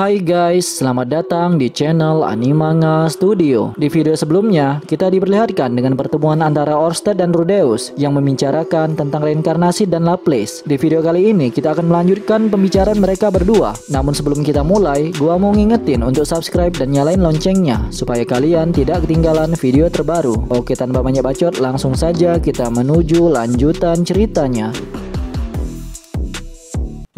Hai guys, selamat datang di channel Animanga Studio. Di video sebelumnya, kita diperlihatkan dengan pertemuan antara Orsted dan Rudeus yang membicarakan tentang reinkarnasi dan Laplace. Di video kali ini, kita akan melanjutkan pembicaraan mereka berdua. Namun sebelum kita mulai, gua mau ngingetin untuk subscribe dan nyalain loncengnya supaya kalian tidak ketinggalan video terbaru. Oke, tanpa banyak bacot, langsung saja kita menuju lanjutan ceritanya.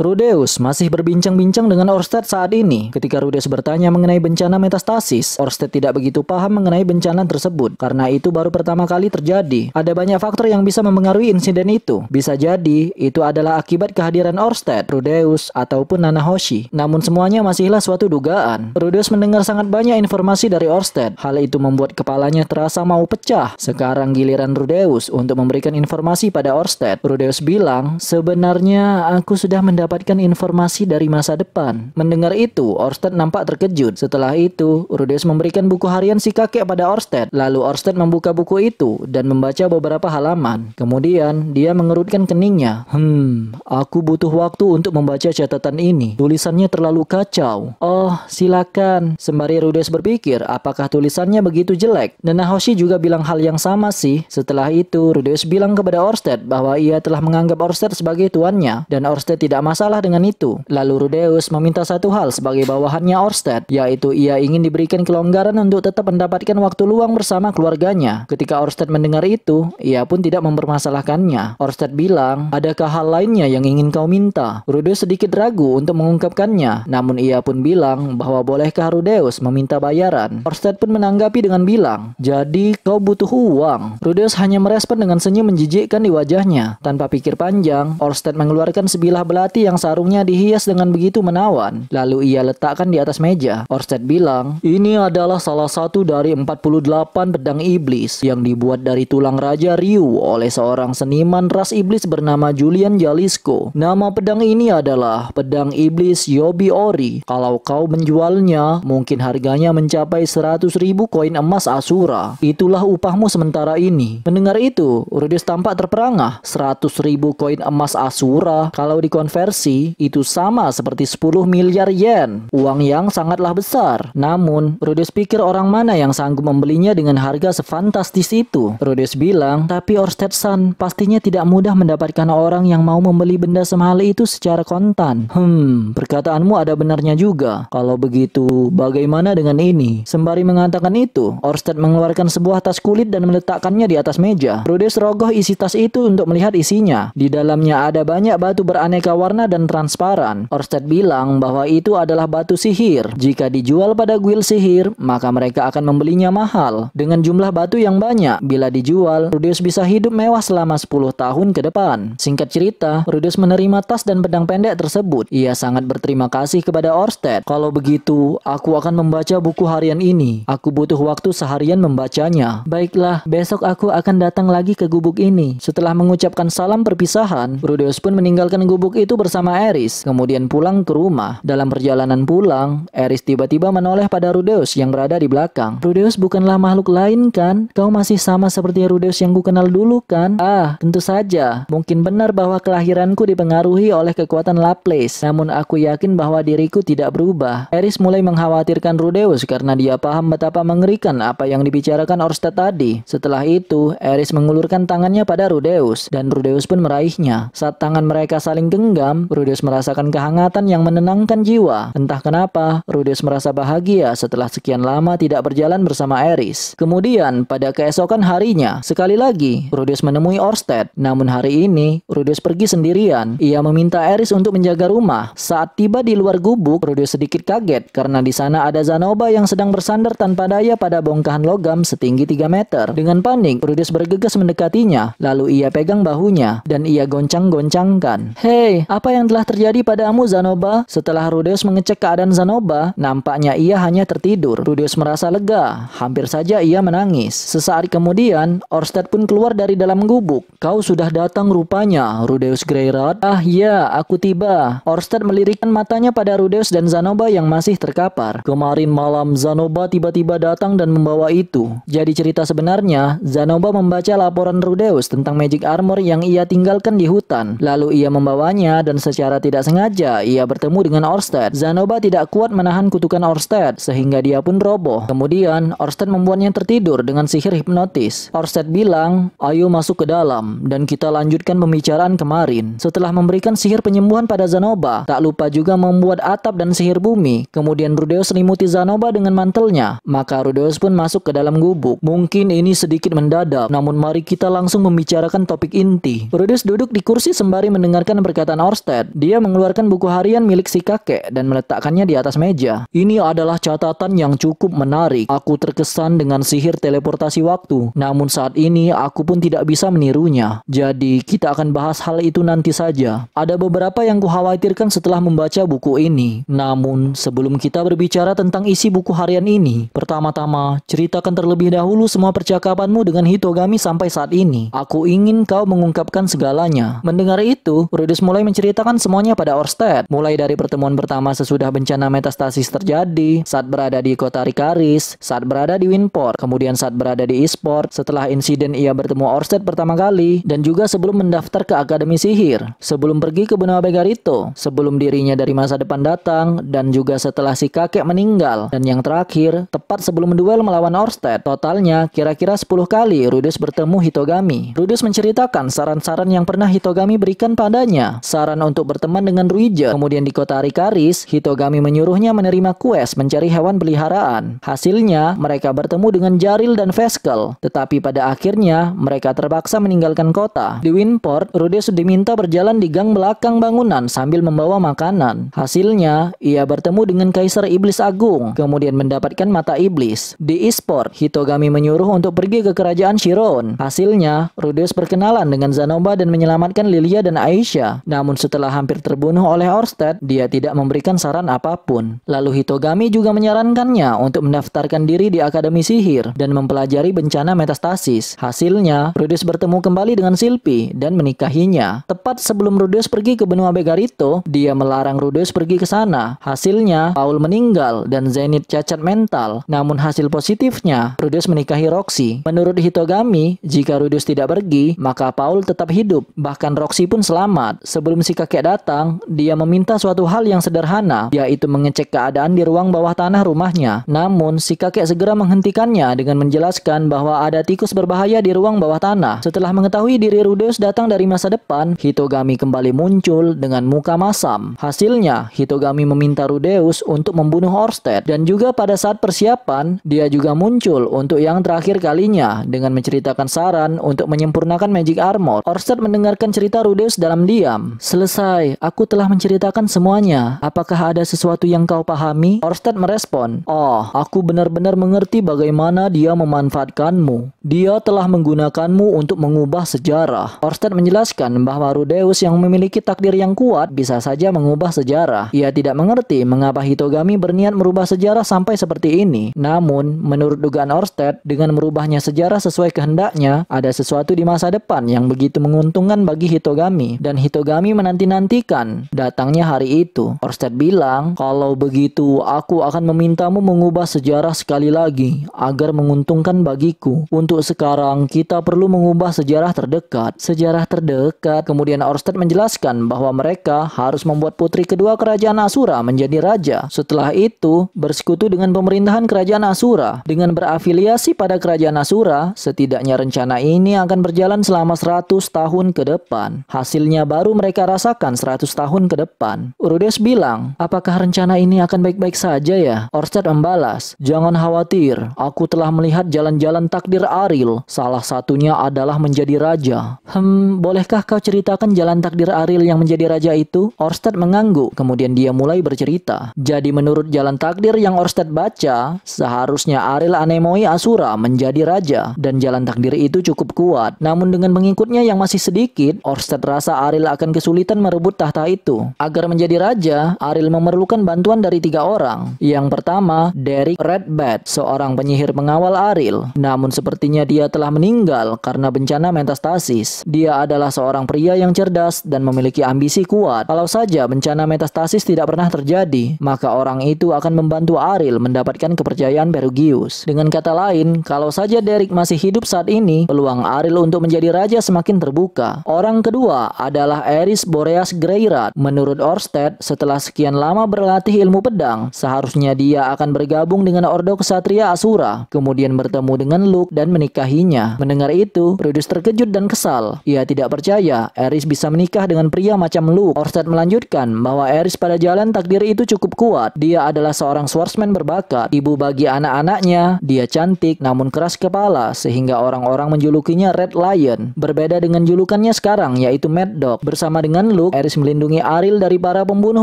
Rudeus masih berbincang-bincang dengan Orsted saat ini. Ketika Rudeus bertanya mengenai bencana metastasis, Orsted tidak begitu paham mengenai bencana tersebut. Karena itu baru pertama kali terjadi. Ada banyak faktor yang bisa mempengaruhi insiden itu. Bisa jadi, itu adalah akibat kehadiran Orsted, Rudeus, ataupun Nanahoshi. Namun semuanya masihlah suatu dugaan. Rudeus mendengar sangat banyak informasi dari Orsted. Hal itu membuat kepalanya terasa mau pecah. Sekarang giliran Rudeus untuk memberikan informasi pada Orsted. Rudeus bilang, sebenarnya aku sudah mendapatkan mendapatkan informasi dari masa depan. Mendengar itu, Orsted nampak terkejut. Setelah itu, Rudeus memberikan buku harian si kakek pada Orsted. Lalu Orsted membuka buku itu dan membaca beberapa halaman. Kemudian, dia mengerutkan keningnya. Hmm, aku butuh waktu untuk membaca catatan ini. Tulisannya terlalu kacau. Oh, silakan. Sembari Rudeus berpikir, apakah tulisannya begitu jelek? Nenahoshi juga bilang hal yang sama sih. Setelah itu, Rudeus bilang kepada Orsted bahwa ia telah menganggap Orsted sebagai tuannya dan Orsted tidak masuk bermasalah dengan itu. Lalu Rudeus meminta satu hal sebagai bawahannya Orsted, yaitu ia ingin diberikan kelonggaran untuk tetap mendapatkan waktu luang bersama keluarganya. Ketika Orsted mendengar itu, ia pun tidak mempermasalahkannya. Orsted bilang, adakah hal lainnya yang ingin kau minta? Rudeus sedikit ragu untuk mengungkapkannya, namun ia pun bilang bahwa bolehkah Rudeus meminta bayaran. Orsted pun menanggapi dengan bilang, jadi kau butuh uang. Rudeus hanya merespon dengan senyum menjijikkan di wajahnya. Tanpa pikir panjang, Orsted mengeluarkan sebilah belati yang sarungnya dihias dengan begitu menawan. Lalu ia letakkan di atas meja. Orsted bilang, ini adalah salah satu dari 48 pedang iblis yang dibuat dari tulang Raja Ryu oleh seorang seniman ras iblis bernama Julian Jalisco. Nama pedang ini adalah pedang iblis Yobi Ori. Kalau kau menjualnya, mungkin harganya mencapai 100 ribu koin emas Asura. Itulah upahmu sementara ini. Mendengar itu, Rudis tampak terperangah. 100 ribu koin emas Asura kalau dikonversi itu sama seperti 10 miliar yen, uang yang sangatlah besar. Namun, Rhodes pikir orang mana yang sanggup membelinya dengan harga sefantastis itu? Rhodes bilang, tapi Orsted pastinya tidak mudah mendapatkan orang yang mau membeli benda semahal itu secara kontan. Hmm, perkataanmu ada benarnya juga. Kalau begitu, bagaimana dengan ini? Sembari mengatakan itu, Orsted mengeluarkan sebuah tas kulit dan meletakkannya di atas meja. Rhodes rogoh isi tas itu untuk melihat isinya. Di dalamnya ada banyak batu beraneka warna sederhana dan transparan. Orsted bilang bahwa itu adalah batu sihir. Jika dijual pada guild sihir, maka mereka akan membelinya mahal. Dengan jumlah batu yang banyak, bila dijual, Rudeus bisa hidup mewah selama 10 tahun ke depan. Singkat cerita, Rudeus menerima tas dan pedang pendek tersebut. Ia sangat berterima kasih kepada Orsted. Kalau begitu, aku akan membaca buku harian ini. Aku butuh waktu seharian membacanya. Baiklah, besok aku akan datang lagi ke gubuk ini. Setelah mengucapkan salam perpisahan, Rudeus pun meninggalkan gubuk itu bersama bersama Eris, kemudian pulang ke rumah. Dalam perjalanan pulang, Eris tiba-tiba menoleh pada Rudeus yang berada di belakang. Rudeus bukanlah makhluk lain kan? Kau masih sama seperti Rudeus yang kukenal dulu kan? Ah, tentu saja. Mungkin benar bahwa kelahiranku dipengaruhi oleh kekuatan Laplace. Namun aku yakin bahwa diriku tidak berubah. Eris mulai mengkhawatirkan Rudeus karena dia paham betapa mengerikan apa yang dibicarakan Orsted tadi. Setelah itu, Eris mengulurkan tangannya pada Rudeus dan Rudeus pun meraihnya. Saat tangan mereka saling genggam, Rudes Rudius merasakan kehangatan yang menenangkan jiwa. Entah kenapa, Rudius merasa bahagia setelah sekian lama tidak berjalan bersama Eris. Kemudian, pada keesokan harinya, sekali lagi, Rudius menemui Orsted. Namun hari ini, Rudius pergi sendirian. Ia meminta Eris untuk menjaga rumah. Saat tiba di luar gubuk, Rudius sedikit kaget karena di sana ada Zanoba yang sedang bersandar tanpa daya pada bongkahan logam setinggi 3 meter. Dengan panik, Rudius bergegas mendekatinya, lalu ia pegang bahunya, dan ia goncang-goncangkan. Hei, apa yang telah terjadi padamu Zanoba? Setelah Rudeus mengecek keadaan Zanoba, nampaknya ia hanya tertidur. Rudeus merasa lega, hampir saja ia menangis. Sesaat kemudian, Orsted pun keluar dari dalam gubuk. Kau sudah datang rupanya, Rudeus Greyrod. Ah ya, aku tiba. Orsted melirikkan matanya pada Rudeus dan Zanoba yang masih terkapar. Kemarin malam Zanoba tiba-tiba datang dan membawa itu. Jadi cerita sebenarnya, Zanoba membaca laporan Rudeus tentang magic armor yang ia tinggalkan di hutan. Lalu ia membawanya dan dan secara tidak sengaja ia bertemu dengan Orsted. Zanoba tidak kuat menahan kutukan Orsted sehingga dia pun roboh. Kemudian Orsted membuatnya tertidur dengan sihir hipnotis. Orsted bilang, "Ayo masuk ke dalam dan kita lanjutkan pembicaraan kemarin." Setelah memberikan sihir penyembuhan pada Zanoba, tak lupa juga membuat atap dan sihir bumi. Kemudian Rudeus selimuti Zanoba dengan mantelnya. Maka Rudeus pun masuk ke dalam gubuk. Mungkin ini sedikit mendadak, namun mari kita langsung membicarakan topik inti. Rudeus duduk di kursi sembari mendengarkan perkataan Orsted Ted. Dia mengeluarkan buku harian milik si kakek dan meletakkannya di atas meja. Ini adalah catatan yang cukup menarik. Aku terkesan dengan sihir teleportasi waktu. Namun saat ini aku pun tidak bisa menirunya. Jadi kita akan bahas hal itu nanti saja. Ada beberapa yang kukhawatirkan setelah membaca buku ini. Namun sebelum kita berbicara tentang isi buku harian ini, pertama-tama ceritakan terlebih dahulu semua percakapanmu dengan Hitogami sampai saat ini. Aku ingin kau mengungkapkan segalanya. Mendengar itu, Rudis mulai menceritakan kita semuanya pada Orsted, mulai dari pertemuan pertama sesudah bencana metastasis terjadi, saat berada di kota Rikaris, saat berada di Winport, kemudian saat berada di Esport, setelah insiden ia bertemu Orsted pertama kali, dan juga sebelum mendaftar ke Akademi Sihir, sebelum pergi ke benua Begarito, sebelum dirinya dari masa depan datang, dan juga setelah si kakek meninggal, dan yang terakhir, tepat sebelum duel melawan Orsted, totalnya kira-kira 10 kali Rudus bertemu Hitogami. Rudus menceritakan saran-saran yang pernah Hitogami berikan padanya. Saran untuk berteman dengan Ruija. Kemudian di kota Arikaris, Hitogami menyuruhnya menerima quest mencari hewan peliharaan. Hasilnya, mereka bertemu dengan Jaril dan Veskel. Tetapi pada akhirnya, mereka terpaksa meninggalkan kota. Di Winport, Rudeus diminta berjalan di gang belakang bangunan sambil membawa makanan. Hasilnya, ia bertemu dengan Kaisar Iblis Agung, kemudian mendapatkan mata iblis. Di Isport, Hitogami menyuruh untuk pergi ke kerajaan Shiron. Hasilnya, Rudeus berkenalan dengan Zanoba dan menyelamatkan Lilia dan Aisyah. Namun setelah setelah hampir terbunuh oleh Orsted, dia tidak memberikan saran apapun. Lalu Hitogami juga menyarankannya untuk mendaftarkan diri di Akademi Sihir dan mempelajari bencana metastasis. Hasilnya, Rudeus bertemu kembali dengan Silpi dan menikahinya. Tepat sebelum Rudeus pergi ke benua Begarito, dia melarang Rudeus pergi ke sana. Hasilnya, Paul meninggal dan Zenith cacat mental. Namun hasil positifnya, Rudeus menikahi Roxy. Menurut Hitogami, jika Rudeus tidak pergi, maka Paul tetap hidup. Bahkan Roxy pun selamat sebelum si kakek datang, dia meminta suatu hal yang sederhana, yaitu mengecek keadaan di ruang bawah tanah rumahnya. Namun, si kakek segera menghentikannya dengan menjelaskan bahwa ada tikus berbahaya di ruang bawah tanah. Setelah mengetahui diri Rudeus datang dari masa depan, Hitogami kembali muncul dengan muka masam. Hasilnya, Hitogami meminta Rudeus untuk membunuh Orsted. Dan juga pada saat persiapan, dia juga muncul untuk yang terakhir kalinya dengan menceritakan saran untuk menyempurnakan Magic Armor. Orsted mendengarkan cerita Rudeus dalam diam. Selesai selesai. Aku telah menceritakan semuanya. Apakah ada sesuatu yang kau pahami? Orsted merespon, Oh, aku benar-benar mengerti bagaimana dia memanfaatkanmu. Dia telah menggunakanmu untuk mengubah sejarah. Orsted menjelaskan bahwa Rudeus yang memiliki takdir yang kuat bisa saja mengubah sejarah. Ia tidak mengerti mengapa Hitogami berniat merubah sejarah sampai seperti ini. Namun, menurut dugaan Orsted, dengan merubahnya sejarah sesuai kehendaknya, ada sesuatu di masa depan yang begitu menguntungkan bagi Hitogami. Dan Hitogami menanti dinanti-nantikan datangnya hari itu. Orsted bilang, kalau begitu aku akan memintamu mengubah sejarah sekali lagi agar menguntungkan bagiku. Untuk sekarang kita perlu mengubah sejarah terdekat. Sejarah terdekat. Kemudian Orsted menjelaskan bahwa mereka harus membuat putri kedua kerajaan Asura menjadi raja. Setelah itu, bersekutu dengan pemerintahan kerajaan Asura. Dengan berafiliasi pada kerajaan Asura, setidaknya rencana ini akan berjalan selama 100 tahun ke depan. Hasilnya baru mereka rasa rasakan 100 tahun ke depan. Urudes bilang, apakah rencana ini akan baik-baik saja ya? Orsted membalas, jangan khawatir, aku telah melihat jalan-jalan takdir Aril, salah satunya adalah menjadi raja. Hmm, bolehkah kau ceritakan jalan takdir Aril yang menjadi raja itu? Orsted mengangguk, kemudian dia mulai bercerita. Jadi menurut jalan takdir yang Orsted baca, seharusnya Aril Anemoi Asura menjadi raja, dan jalan takdir itu cukup kuat. Namun dengan pengikutnya yang masih sedikit, Orsted rasa Aril akan kesulitan kesulitan merebut tahta itu. Agar menjadi raja, Aril memerlukan bantuan dari tiga orang. Yang pertama, Derek Redbat, seorang penyihir pengawal Aril Namun sepertinya dia telah meninggal karena bencana metastasis. Dia adalah seorang pria yang cerdas dan memiliki ambisi kuat. Kalau saja bencana metastasis tidak pernah terjadi, maka orang itu akan membantu Aril mendapatkan kepercayaan Perugius. Dengan kata lain, kalau saja Derek masih hidup saat ini, peluang Aril untuk menjadi raja semakin terbuka. Orang kedua adalah Eris Bor Boreas Greirat. Menurut Orsted, setelah sekian lama berlatih ilmu pedang, seharusnya dia akan bergabung dengan Ordo Kesatria Asura, kemudian bertemu dengan Luke dan menikahinya. Mendengar itu, Rudus terkejut dan kesal. Ia tidak percaya Eris bisa menikah dengan pria macam Luke. Orsted melanjutkan bahwa Eris pada jalan takdir itu cukup kuat. Dia adalah seorang swordsman berbakat, ibu bagi anak-anaknya, dia cantik namun keras kepala sehingga orang-orang menjulukinya Red Lion. Berbeda dengan julukannya sekarang yaitu Mad Dog. Bersama dengan Luke, Eris melindungi Aril dari para pembunuh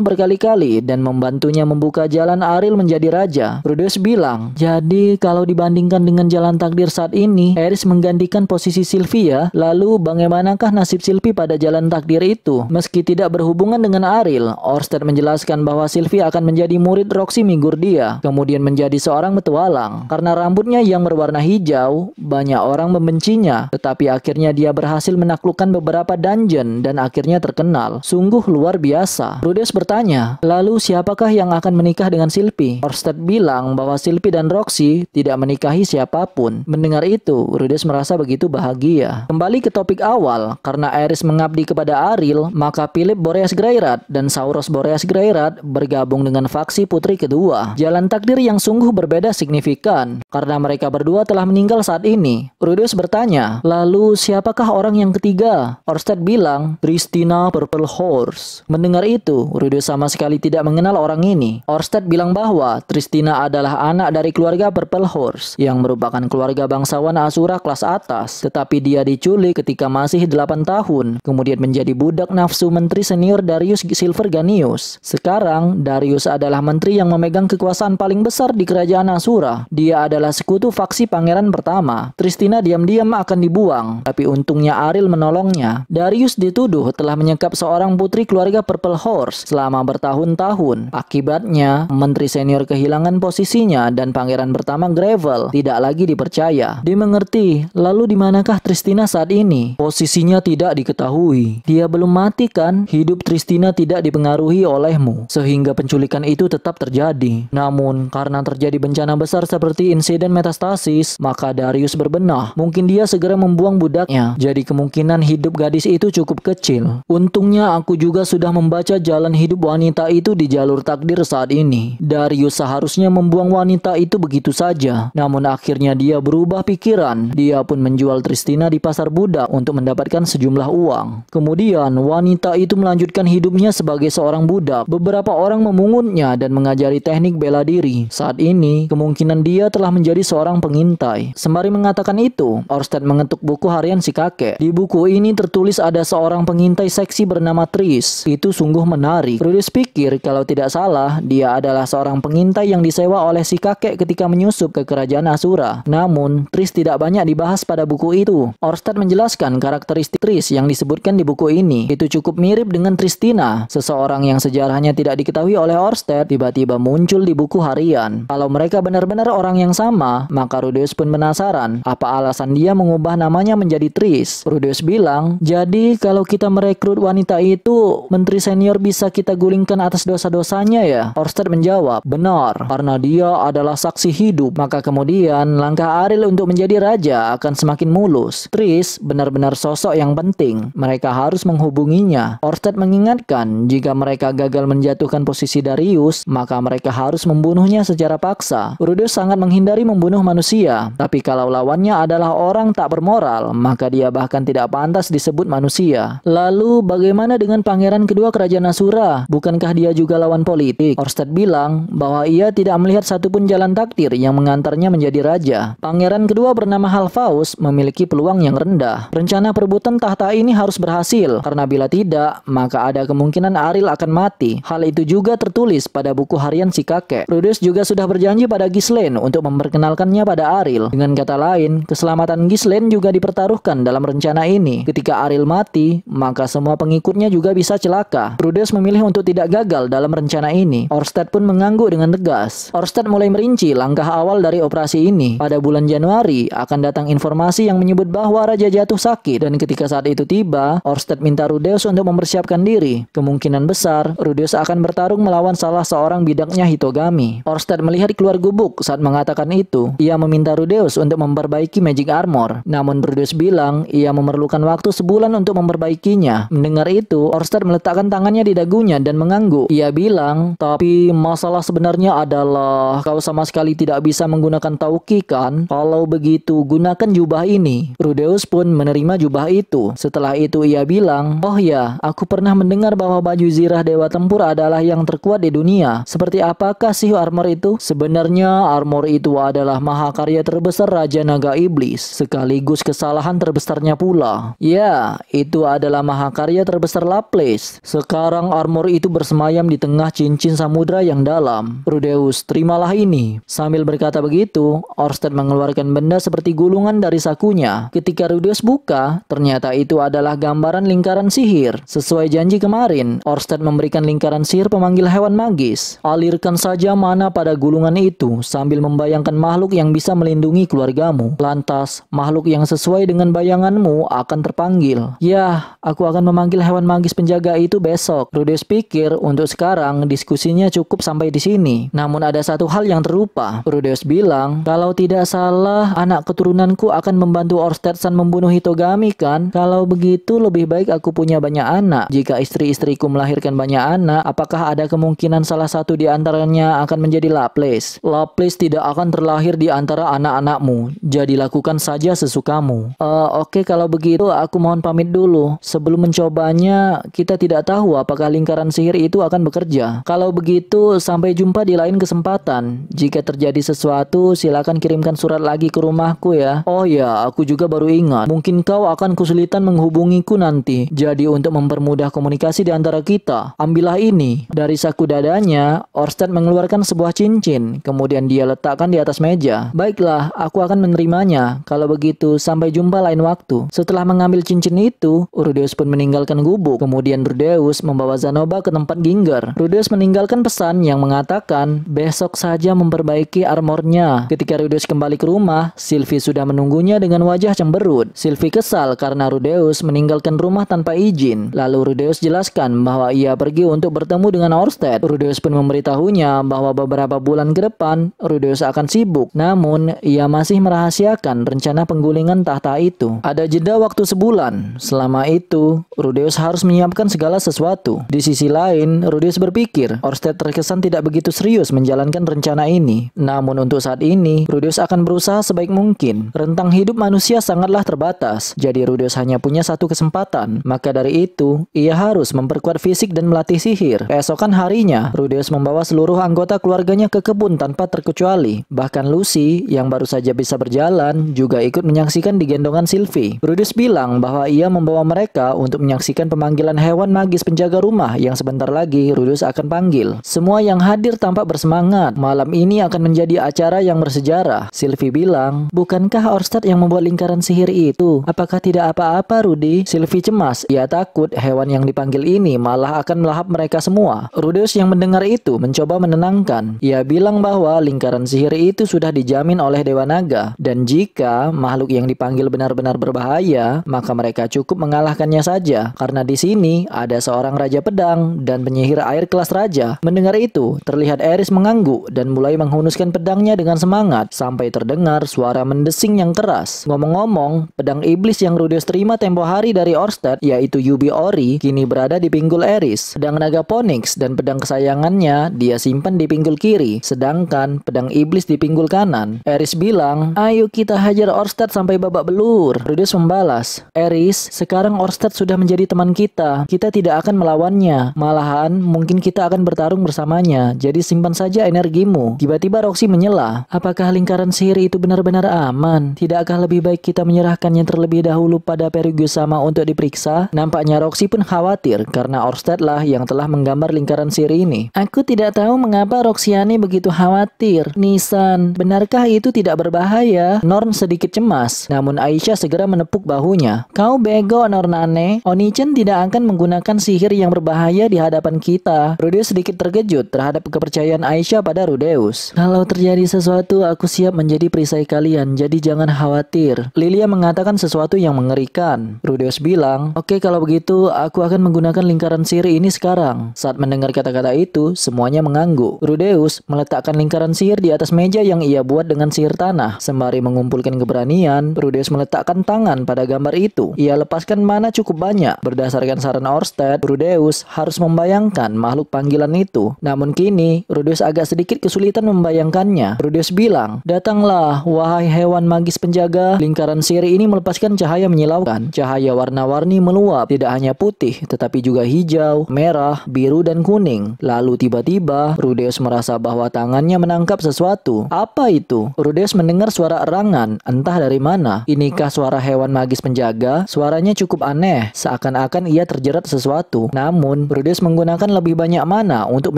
berkali-kali dan membantunya membuka jalan Aril menjadi raja. Rudeus bilang, jadi kalau dibandingkan dengan jalan takdir saat ini, Eris menggantikan posisi Sylvia, lalu bagaimanakah nasib Sylvie pada jalan takdir itu? Meski tidak berhubungan dengan Aril, Orsted menjelaskan bahwa Sylvia akan menjadi murid Roxy Migurdia, kemudian menjadi seorang petualang. Karena rambutnya yang berwarna hijau, banyak orang membencinya, tetapi akhirnya dia berhasil menaklukkan beberapa dungeon dan akhirnya terkenal terkenal. Sungguh luar biasa. Rudes bertanya, lalu siapakah yang akan menikah dengan Silpi? Orsted bilang bahwa Silpi dan Roxy tidak menikahi siapapun. Mendengar itu, Rudes merasa begitu bahagia. Kembali ke topik awal, karena Iris mengabdi kepada Aril, maka Philip Boreas Greirat dan Sauros Boreas Greirat bergabung dengan faksi putri kedua. Jalan takdir yang sungguh berbeda signifikan, karena mereka berdua telah meninggal saat ini. Rudes bertanya, lalu siapakah orang yang ketiga? Orsted bilang, Tristina per Purple Horse. Mendengar itu, Rudo sama sekali tidak mengenal orang ini. Orsted bilang bahwa Tristina adalah anak dari keluarga Purple Horse yang merupakan keluarga bangsawan Asura kelas atas. Tetapi dia diculik ketika masih 8 tahun, kemudian menjadi budak nafsu menteri senior Darius Silverganius. Sekarang, Darius adalah menteri yang memegang kekuasaan paling besar di kerajaan Asura. Dia adalah sekutu faksi pangeran pertama. Tristina diam-diam akan dibuang, tapi untungnya Aril menolongnya. Darius dituduh telah menyekap seorang putri keluarga Purple Horse selama bertahun-tahun. Akibatnya, menteri senior kehilangan posisinya dan pangeran pertama Gravel tidak lagi dipercaya. Dimengerti, lalu di manakah Tristina saat ini? Posisinya tidak diketahui. Dia belum mati kan? Hidup Tristina tidak dipengaruhi olehmu, sehingga penculikan itu tetap terjadi. Namun, karena terjadi bencana besar seperti insiden metastasis, maka Darius berbenah. Mungkin dia segera membuang budaknya. Jadi kemungkinan hidup gadis itu cukup kecil. Untung Sebelumnya aku juga sudah membaca jalan hidup wanita itu di jalur takdir saat ini. Darius seharusnya membuang wanita itu begitu saja. Namun akhirnya dia berubah pikiran. Dia pun menjual Tristina di pasar budak untuk mendapatkan sejumlah uang. Kemudian wanita itu melanjutkan hidupnya sebagai seorang budak. Beberapa orang memungutnya dan mengajari teknik bela diri. Saat ini kemungkinan dia telah menjadi seorang pengintai. Sembari mengatakan itu, Orsted mengetuk buku harian si kakek. Di buku ini tertulis ada seorang pengintai seksi ber bernama Tris. Itu sungguh menarik. Rudis pikir kalau tidak salah, dia adalah seorang pengintai yang disewa oleh si kakek ketika menyusup ke kerajaan Asura. Namun, Tris tidak banyak dibahas pada buku itu. Orsted menjelaskan karakteristik Tris yang disebutkan di buku ini. Itu cukup mirip dengan Tristina, seseorang yang sejarahnya tidak diketahui oleh Orsted tiba-tiba muncul di buku harian. Kalau mereka benar-benar orang yang sama, maka Rudeus pun penasaran apa alasan dia mengubah namanya menjadi Tris. Rudeus bilang, jadi kalau kita merekrut wanita wanita itu menteri senior bisa kita gulingkan atas dosa-dosanya ya? Orsted menjawab, benar, karena dia adalah saksi hidup. Maka kemudian langkah Ariel untuk menjadi raja akan semakin mulus. Tris benar-benar sosok yang penting. Mereka harus menghubunginya. Orsted mengingatkan, jika mereka gagal menjatuhkan posisi Darius, maka mereka harus membunuhnya secara paksa. Rudeus sangat menghindari membunuh manusia, tapi kalau lawannya adalah orang tak bermoral, maka dia bahkan tidak pantas disebut manusia. Lalu bagaimana Bagaimana dengan pangeran kedua kerajaan Asura? Bukankah dia juga lawan politik? Orsted bilang bahwa ia tidak melihat satupun jalan takdir yang mengantarnya menjadi raja. Pangeran kedua bernama Halfaus memiliki peluang yang rendah. Rencana perebutan tahta ini harus berhasil, karena bila tidak, maka ada kemungkinan Aril akan mati. Hal itu juga tertulis pada buku harian si kakek. Rudeus juga sudah berjanji pada Gislen untuk memperkenalkannya pada Aril. Dengan kata lain, keselamatan Gislen juga dipertaruhkan dalam rencana ini. Ketika Aril mati, maka semua pengikut pengikutnya juga bisa celaka. Rudeus memilih untuk tidak gagal dalam rencana ini. Orsted pun mengangguk dengan tegas. Orsted mulai merinci langkah awal dari operasi ini. Pada bulan Januari akan datang informasi yang menyebut bahwa raja jatuh sakit dan ketika saat itu tiba, Orsted minta Rudeus untuk mempersiapkan diri. Kemungkinan besar, Rudeus akan bertarung melawan salah seorang bidaknya Hitogami. Orsted melihat keluar gubuk saat mengatakan itu. Ia meminta Rudeus untuk memperbaiki Magic Armor. Namun Rudeus bilang ia memerlukan waktu sebulan untuk memperbaikinya. Mendengar itu, Orsted meletakkan tangannya di dagunya dan mengangguk. Ia bilang, tapi masalah sebenarnya adalah kau sama sekali tidak bisa menggunakan tauki kan? Kalau begitu, gunakan jubah ini. Rudeus pun menerima jubah itu. Setelah itu ia bilang, oh ya, aku pernah mendengar bahwa baju zirah dewa tempur adalah yang terkuat di dunia. Seperti apakah sih armor itu? Sebenarnya armor itu adalah mahakarya terbesar Raja Naga Iblis, sekaligus kesalahan terbesarnya pula. Ya, itu adalah mahakarya terbesar besar Laplace. Sekarang armor itu bersemayam di tengah cincin samudra yang dalam. Rudeus, terimalah ini. Sambil berkata begitu, Orsted mengeluarkan benda seperti gulungan dari sakunya. Ketika Rudeus buka, ternyata itu adalah gambaran lingkaran sihir. Sesuai janji kemarin, Orsted memberikan lingkaran sihir pemanggil hewan magis. Alirkan saja mana pada gulungan itu sambil membayangkan makhluk yang bisa melindungi keluargamu. Lantas, makhluk yang sesuai dengan bayanganmu akan terpanggil. Yah, aku akan memanggil hewan manggis penjaga itu besok. Rudeus pikir untuk sekarang diskusinya cukup sampai di sini. Namun ada satu hal yang terlupa. Rudeus bilang, kalau tidak salah anak keturunanku akan membantu Orstedson membunuh Hitogami kan? Kalau begitu lebih baik aku punya banyak anak. Jika istri-istriku melahirkan banyak anak, apakah ada kemungkinan salah satu di antaranya akan menjadi Laplace? Laplace tidak akan terlahir di antara anak-anakmu. Jadi lakukan saja sesukamu. Uh, Oke okay, kalau begitu aku mohon pamit dulu. Sebelum mencobanya hanya kita tidak tahu apakah lingkaran sihir itu akan bekerja. Kalau begitu, sampai jumpa di lain kesempatan. Jika terjadi sesuatu, silakan kirimkan surat lagi ke rumahku ya. Oh ya, aku juga baru ingat. Mungkin kau akan kesulitan menghubungiku nanti. Jadi untuk mempermudah komunikasi di antara kita, ambillah ini. Dari saku dadanya, Orsted mengeluarkan sebuah cincin. Kemudian dia letakkan di atas meja. Baiklah, aku akan menerimanya. Kalau begitu, sampai jumpa lain waktu. Setelah mengambil cincin itu, Urdeus pun meninggalkan gubuk, kemudian Rudeus membawa Zanoba ke tempat Ginger. Rudeus meninggalkan pesan yang mengatakan besok saja memperbaiki armornya. Ketika Rudeus kembali ke rumah, Sylvie sudah menunggunya dengan wajah cemberut. Sylvie kesal karena Rudeus meninggalkan rumah tanpa izin. Lalu Rudeus jelaskan bahwa ia pergi untuk bertemu dengan Orsted. Rudeus pun memberitahunya bahwa beberapa bulan ke depan Rudeus akan sibuk. Namun, ia masih merahasiakan rencana penggulingan tahta itu. Ada jeda waktu sebulan. Selama itu, Rudeus Rudius harus menyiapkan segala sesuatu. Di sisi lain, Rudius berpikir, Orsted terkesan tidak begitu serius menjalankan rencana ini. Namun untuk saat ini, Rudius akan berusaha sebaik mungkin. Rentang hidup manusia sangatlah terbatas, jadi Rudius hanya punya satu kesempatan. Maka dari itu, ia harus memperkuat fisik dan melatih sihir. Keesokan harinya, Rudius membawa seluruh anggota keluarganya ke kebun tanpa terkecuali. Bahkan Lucy, yang baru saja bisa berjalan, juga ikut menyaksikan di gendongan Sylvie. Rudius bilang bahwa ia membawa mereka untuk menyaksikan menantikan pemanggilan hewan magis penjaga rumah yang sebentar lagi Rudus akan panggil. Semua yang hadir tampak bersemangat. Malam ini akan menjadi acara yang bersejarah. Sylvie bilang, bukankah Orstad yang membuat lingkaran sihir itu? Apakah tidak apa-apa Rudy? Sylvie cemas. Ia takut hewan yang dipanggil ini malah akan melahap mereka semua. Rudus yang mendengar itu mencoba menenangkan. Ia bilang bahwa lingkaran sihir itu sudah dijamin oleh Dewa Naga. Dan jika makhluk yang dipanggil benar-benar berbahaya, maka mereka cukup mengalahkannya saja. Karena karena di sini ada seorang raja pedang dan penyihir air kelas raja. Mendengar itu, terlihat Eris mengangguk dan mulai menghunuskan pedangnya dengan semangat sampai terdengar suara mendesing yang keras. Ngomong-ngomong, pedang iblis yang Rudeus terima tempo hari dari Orsted yaitu Yubi Ori kini berada di pinggul Eris. Pedang naga Ponix dan pedang kesayangannya dia simpan di pinggul kiri, sedangkan pedang iblis di pinggul kanan. Eris bilang, "Ayo kita hajar Orsted sampai babak belur." Rudeus membalas, "Eris, sekarang Orsted sudah menjadi teman teman kita, kita tidak akan melawannya. Malahan, mungkin kita akan bertarung bersamanya. Jadi simpan saja energimu. Tiba-tiba Roxy menyela. Apakah lingkaran sihir itu benar-benar aman? Tidakkah lebih baik kita menyerahkannya terlebih dahulu pada Perugio sama untuk diperiksa? Nampaknya Roxy pun khawatir karena Orsted lah yang telah menggambar lingkaran sihir ini. Aku tidak tahu mengapa Roxiani begitu khawatir. Nisan, benarkah itu tidak berbahaya? Norn sedikit cemas, namun Aisyah segera menepuk bahunya. Kau bego, Nornane. Onichan Jin tidak akan menggunakan sihir yang berbahaya di hadapan kita. Rudeus sedikit terkejut terhadap kepercayaan Aisyah pada Rudeus. Kalau terjadi sesuatu, aku siap menjadi perisai kalian, jadi jangan khawatir. Lilia mengatakan sesuatu yang mengerikan. Rudeus bilang, oke okay, kalau begitu aku akan menggunakan lingkaran sihir ini sekarang. Saat mendengar kata-kata itu, semuanya mengangguk. Rudeus meletakkan lingkaran sihir di atas meja yang ia buat dengan sihir tanah. Sembari mengumpulkan keberanian, Rudeus meletakkan tangan pada gambar itu. Ia lepaskan mana cukup banyak. Berdua Berdasarkan saran Orsted, Rudeus harus membayangkan makhluk panggilan itu. Namun kini, Rudeus agak sedikit kesulitan membayangkannya. Rudeus bilang, Datanglah, wahai hewan magis penjaga, lingkaran siri ini melepaskan cahaya menyilaukan. Cahaya warna-warni meluap, tidak hanya putih, tetapi juga hijau, merah, biru, dan kuning. Lalu tiba-tiba, Rudeus merasa bahwa tangannya menangkap sesuatu. Apa itu? Rudeus mendengar suara erangan, entah dari mana. Inikah suara hewan magis penjaga? Suaranya cukup aneh, seakan-akan seakan ia terjerat sesuatu. Namun, Brudes menggunakan lebih banyak mana untuk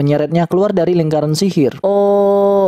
menyeretnya keluar dari lingkaran sihir. Oh,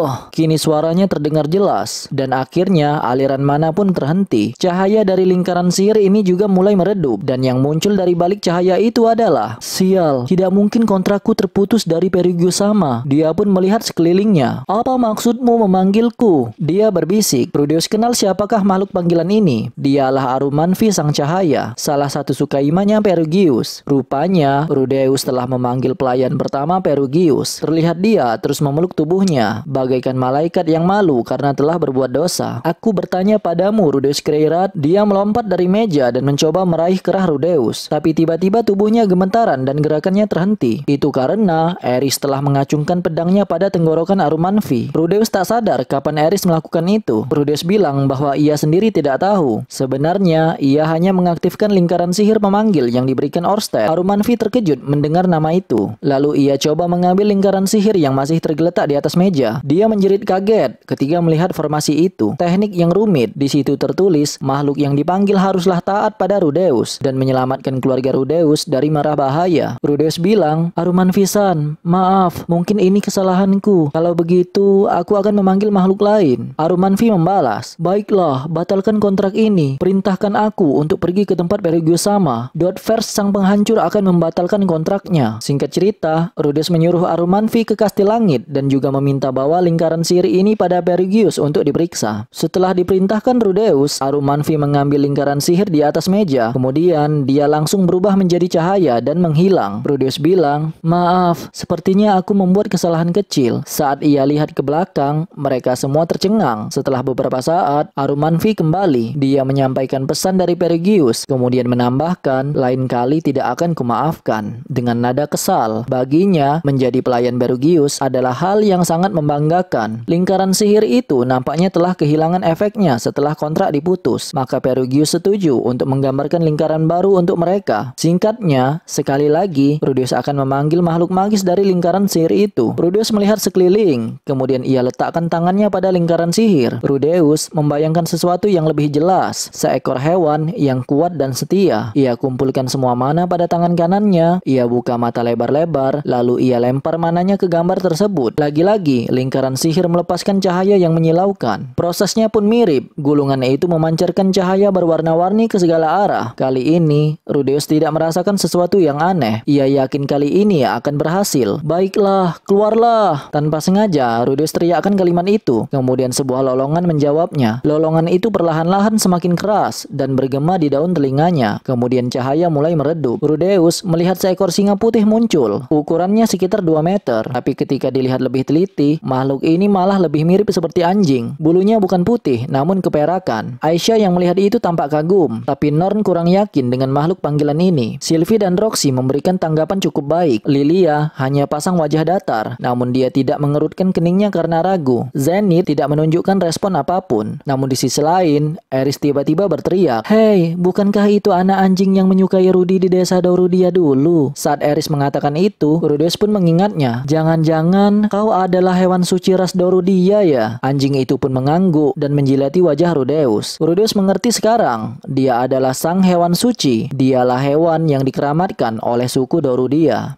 Allah. Kini suaranya terdengar jelas, dan akhirnya aliran manapun terhenti. Cahaya dari lingkaran sihir ini juga mulai meredup, dan yang muncul dari balik cahaya itu adalah Sial, tidak mungkin kontrakku terputus dari Perigio sama. Dia pun melihat sekelilingnya. Apa maksudmu memanggilku? Dia berbisik. Rudeus kenal siapakah makhluk panggilan ini. Dialah Arumanfi Sang Cahaya, salah satu sukaimanya Perugius. Rupanya, Rudeus telah memanggil pelayan pertama Perugius. Terlihat dia terus memeluk tubuhnya. Bagaimana bagaikan malaikat yang malu karena telah berbuat dosa. Aku bertanya padamu, Rudeus Kreirat. Dia melompat dari meja dan mencoba meraih kerah Rudeus. Tapi tiba-tiba tubuhnya gemetaran dan gerakannya terhenti. Itu karena Eris telah mengacungkan pedangnya pada tenggorokan Arumanfi. Rudeus tak sadar kapan Eris melakukan itu. Rudeus bilang bahwa ia sendiri tidak tahu. Sebenarnya, ia hanya mengaktifkan lingkaran sihir memanggil yang diberikan Orsted. Arumanfi terkejut mendengar nama itu. Lalu ia coba mengambil lingkaran sihir yang masih tergeletak di atas meja. Dia dia menjerit kaget ketika melihat formasi itu. Teknik yang rumit, di situ tertulis, makhluk yang dipanggil haruslah taat pada Rudeus dan menyelamatkan keluarga Rudeus dari marah bahaya. Rudeus bilang, Aruman Visan, maaf, mungkin ini kesalahanku. Kalau begitu, aku akan memanggil makhluk lain. Aruman V membalas, baiklah, batalkan kontrak ini. Perintahkan aku untuk pergi ke tempat Perigius sama. Dot First sang penghancur akan membatalkan kontraknya. Singkat cerita, Rudeus menyuruh Aruman V ke kastil langit dan juga meminta bawa lingkaran siri ini pada Perigius untuk diperiksa. Setelah diperintahkan Rudeus, Arumanfi mengambil lingkaran sihir di atas meja. Kemudian, dia langsung berubah menjadi cahaya dan menghilang. Rudeus bilang, Maaf, sepertinya aku membuat kesalahan kecil. Saat ia lihat ke belakang, mereka semua tercengang. Setelah beberapa saat, Arumanfi kembali. Dia menyampaikan pesan dari Perigius, kemudian menambahkan, lain kali tidak akan kumaafkan. Dengan nada kesal, baginya menjadi pelayan Perigius adalah hal yang sangat membanggakan mengatakan, lingkaran sihir itu nampaknya telah kehilangan efeknya setelah kontrak diputus. Maka Perugius setuju untuk menggambarkan lingkaran baru untuk mereka. Singkatnya, sekali lagi, Perugius akan memanggil makhluk magis dari lingkaran sihir itu. Perugius melihat sekeliling, kemudian ia letakkan tangannya pada lingkaran sihir. Rudeus membayangkan sesuatu yang lebih jelas, seekor hewan yang kuat dan setia. Ia kumpulkan semua mana pada tangan kanannya, ia buka mata lebar-lebar, lalu ia lempar mananya ke gambar tersebut. Lagi-lagi, lingkaran Gulungan sihir melepaskan cahaya yang menyilaukan. Prosesnya pun mirip. Gulungan itu memancarkan cahaya berwarna-warni ke segala arah. Kali ini, Rudeus tidak merasakan sesuatu yang aneh. Ia yakin kali ini akan berhasil. Baiklah, keluarlah. Tanpa sengaja, Rudeus teriakkan kalimat itu. Kemudian sebuah lolongan menjawabnya. Lolongan itu perlahan-lahan semakin keras dan bergema di daun telinganya. Kemudian cahaya mulai meredup. Rudeus melihat seekor singa putih muncul. Ukurannya sekitar 2 meter. Tapi ketika dilihat lebih teliti, makhluk ini malah lebih mirip seperti anjing. Bulunya bukan putih, namun keperakan. Aisyah yang melihat itu tampak kagum, tapi Norn kurang yakin dengan makhluk panggilan ini. Sylvie dan Roxy memberikan tanggapan cukup baik. Lilia hanya pasang wajah datar, namun dia tidak mengerutkan keningnya karena ragu. Zenith tidak menunjukkan respon apapun. Namun di sisi lain, Eris tiba-tiba berteriak, Hei, bukankah itu anak anjing yang menyukai Rudy di desa Dorudia dulu? Saat Eris mengatakan itu, Rudeus pun mengingatnya, Jangan-jangan kau adalah hewan suci tiras Doru dia ya? Anjing itu pun mengangguk dan menjilati wajah Rudeus. Rudeus mengerti sekarang, dia adalah sang hewan suci. Dialah hewan yang dikeramatkan oleh suku dia.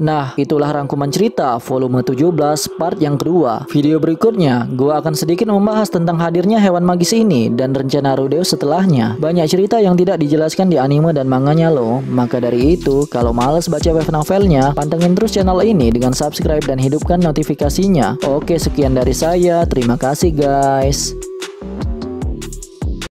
Nah, itulah rangkuman cerita volume 17 part yang kedua. Video berikutnya, gua akan sedikit membahas tentang hadirnya hewan magis ini dan rencana Rudeus setelahnya. Banyak cerita yang tidak dijelaskan di anime dan manganya loh. Maka dari itu, kalau males baca web novelnya, pantengin terus channel ini dengan subscribe dan hidupkan notifikasinya. Oke, sekian dari saya. Terima kasih guys.